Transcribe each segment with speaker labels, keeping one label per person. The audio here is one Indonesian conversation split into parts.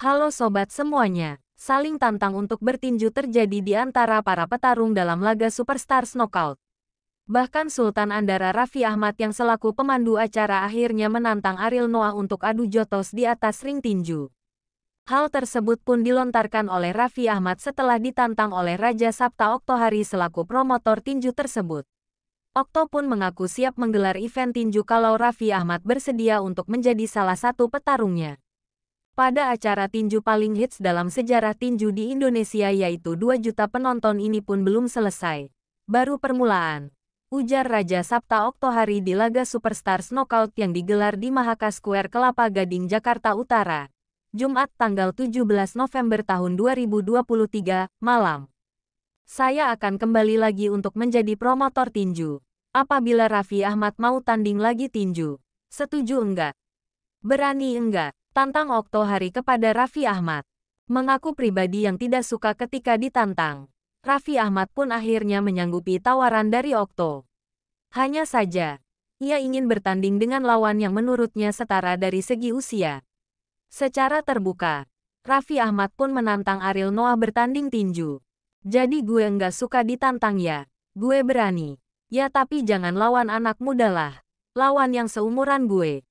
Speaker 1: Halo sobat semuanya, saling tantang untuk bertinju terjadi di antara para petarung dalam laga Superstars Knockout. Bahkan Sultan Andara Raffi Ahmad yang selaku pemandu acara akhirnya menantang Ariel Noah untuk adu jotos di atas ring tinju. Hal tersebut pun dilontarkan oleh Raffi Ahmad setelah ditantang oleh Raja Sabta Oktohari selaku promotor tinju tersebut. Okto pun mengaku siap menggelar event tinju kalau Raffi Ahmad bersedia untuk menjadi salah satu petarungnya. Pada acara tinju paling hits dalam sejarah tinju di Indonesia yaitu 2 juta penonton ini pun belum selesai. Baru permulaan. Ujar Raja Sabta Oktohari di laga Superstars Knockout yang digelar di Mahaka Square Kelapa Gading, Jakarta Utara. Jumat tanggal 17 November tahun 2023, malam. Saya akan kembali lagi untuk menjadi promotor tinju. Apabila Raffi Ahmad mau tanding lagi tinju. Setuju enggak? Berani enggak? Tantang Okto hari kepada Raffi Ahmad. Mengaku pribadi yang tidak suka ketika ditantang. Raffi Ahmad pun akhirnya menyanggupi tawaran dari Okto. Hanya saja, ia ingin bertanding dengan lawan yang menurutnya setara dari segi usia. Secara terbuka, Raffi Ahmad pun menantang Ariel Noah bertanding tinju. Jadi gue nggak suka ditantang ya. Gue berani. Ya tapi jangan lawan anak muda lah. Lawan yang seumuran gue.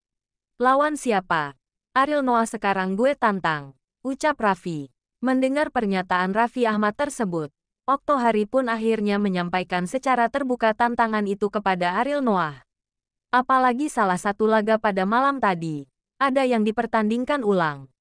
Speaker 1: Lawan siapa? Ariel Noah sekarang gue tantang, ucap Raffi. Mendengar pernyataan Raffi Ahmad tersebut, Okto Hari pun akhirnya menyampaikan secara terbuka tantangan itu kepada Ariel Noah. Apalagi salah satu laga pada malam tadi, ada yang dipertandingkan ulang.